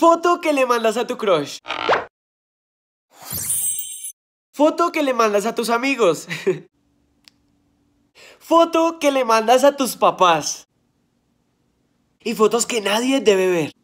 Foto que le mandas a tu crush. Foto que le mandas a tus amigos. Foto que le mandas a tus papás. Y fotos que nadie debe ver.